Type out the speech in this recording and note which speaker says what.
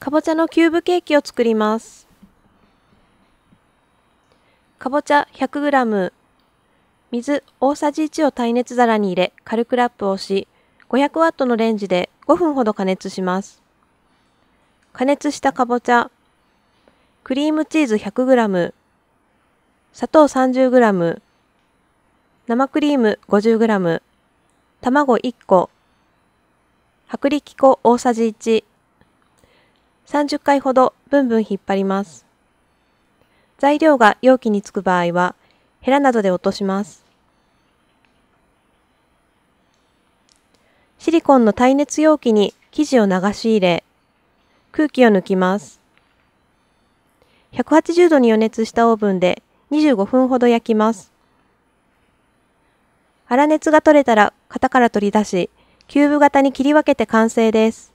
Speaker 1: かぼちゃのキューブケーキを作ります。かぼちゃ 100g、水大さじ1を耐熱皿に入れ、軽くラップをし、5 0 0トのレンジで5分ほど加熱します。加熱したかぼちゃ、クリームチーズ 100g、砂糖 30g、生クリーム 50g、卵1個、薄力粉大さじ1、30回ほどブンブン引っ張ります。材料が容器につく場合は、ヘラなどで落とします。シリコンの耐熱容器に生地を流し入れ、空気を抜きます。180度に予熱したオーブンで25分ほど焼きます。粗熱が取れたら型から取り出し、キューブ型に切り分けて完成です。